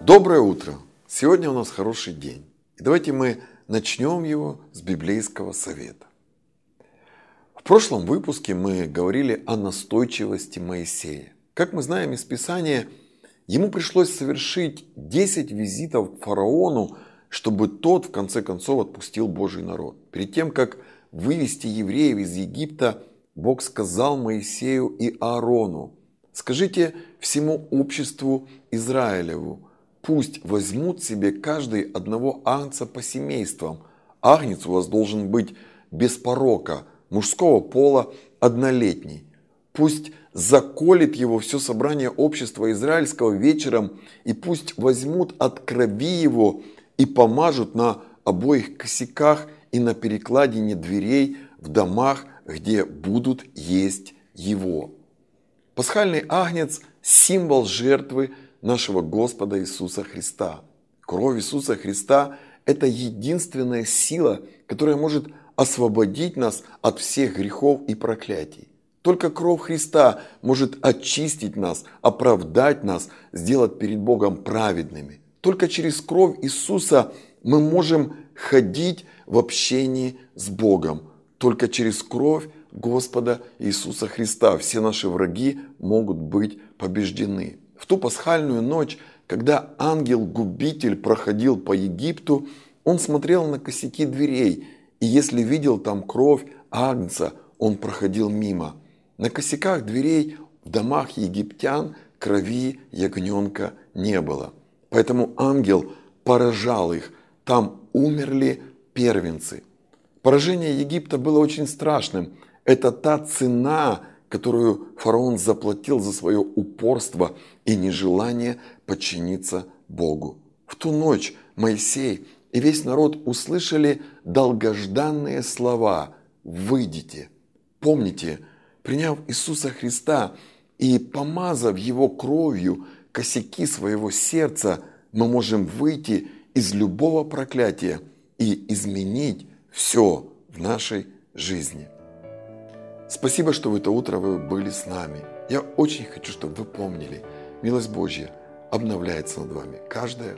Доброе утро! Сегодня у нас хороший день. И давайте мы начнем его с библейского совета. В прошлом выпуске мы говорили о настойчивости Моисея. Как мы знаем из Писания, ему пришлось совершить 10 визитов к фараону, чтобы тот в конце концов отпустил Божий народ. Перед тем, как вывести евреев из Египта, Бог сказал Моисею и Аарону, «Скажите всему обществу Израилеву, Пусть возьмут себе каждый одного агнца по семействам. Агнец у вас должен быть без порока, мужского пола, однолетний. Пусть заколет его все собрание общества израильского вечером, и пусть возьмут от крови его и помажут на обоих косяках и на перекладине дверей в домах, где будут есть его. Пасхальный агнец – символ жертвы, нашего Господа Иисуса Христа. Кровь Иисуса Христа – это единственная сила, которая может освободить нас от всех грехов и проклятий. Только кровь Христа может очистить нас, оправдать нас, сделать перед Богом праведными. Только через кровь Иисуса мы можем ходить в общении с Богом. Только через кровь Господа Иисуса Христа все наши враги могут быть побеждены в ту пасхальную ночь, когда ангел-губитель проходил по Египту, он смотрел на косяки дверей, и если видел там кровь Агнца, он проходил мимо. На косяках дверей в домах египтян крови ягненка не было. Поэтому ангел поражал их. Там умерли первенцы. Поражение Египта было очень страшным. Это та цена, которую фараон заплатил за свое упорство и нежелание подчиниться Богу. В ту ночь Моисей и весь народ услышали долгожданные слова «Выйдите». Помните, приняв Иисуса Христа и помазав Его кровью косяки своего сердца, мы можем выйти из любого проклятия и изменить все в нашей жизни. Спасибо, что в это утро вы были с нами. Я очень хочу, чтобы вы помнили, милость Божья обновляется над вами каждое